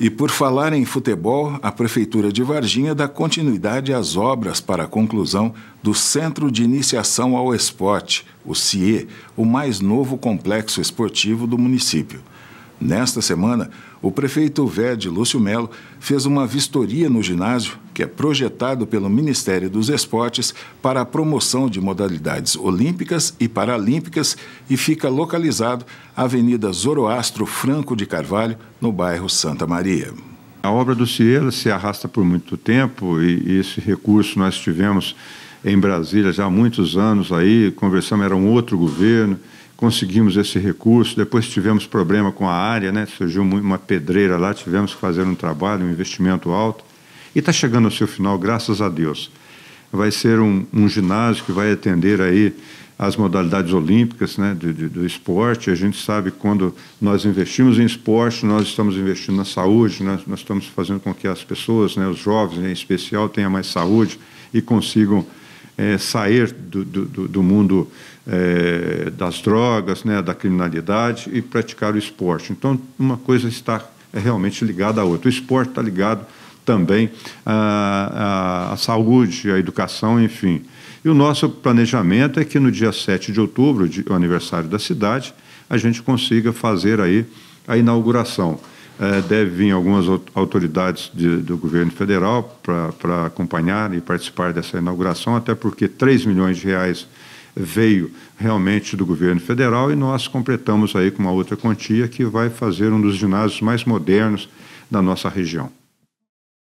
E por falar em futebol, a Prefeitura de Varginha dá continuidade às obras para a conclusão do Centro de Iniciação ao Esporte, o CIE, o mais novo complexo esportivo do município. Nesta semana, o prefeito VED Lúcio Melo fez uma vistoria no ginásio, que é projetado pelo Ministério dos Esportes para a promoção de modalidades olímpicas e paralímpicas e fica localizado na Avenida Zoroastro Franco de Carvalho, no bairro Santa Maria. A obra do Cielo se arrasta por muito tempo e, e esse recurso nós tivemos em Brasília já há muitos anos aí, conversamos, era um outro governo conseguimos esse recurso. Depois tivemos problema com a área, né? surgiu uma pedreira lá, tivemos que fazer um trabalho, um investimento alto. E está chegando ao seu final, graças a Deus. Vai ser um, um ginásio que vai atender aí as modalidades olímpicas né, do, do, esporte. A gente sabe que quando nós investimos em esporte, nós estamos investindo na saúde, nós, nós estamos fazendo com que as pessoas, né, os jovens em especial, tenham mais saúde e consigam é, sair do, do, do mundo é, das drogas, né, da criminalidade e praticar o esporte. Então, uma coisa está é realmente ligada à outra. O esporte está ligado também à, à, à saúde, à educação, enfim. E o nosso planejamento é que no dia 7 de outubro, o aniversário da cidade, a gente consiga fazer aí a inauguração. É, deve vir algumas autoridades de, do governo federal para acompanhar e participar dessa inauguração, até porque 3 milhões de reais veio realmente do governo federal e nós completamos aí com uma outra quantia que vai fazer um dos ginásios mais modernos da nossa região.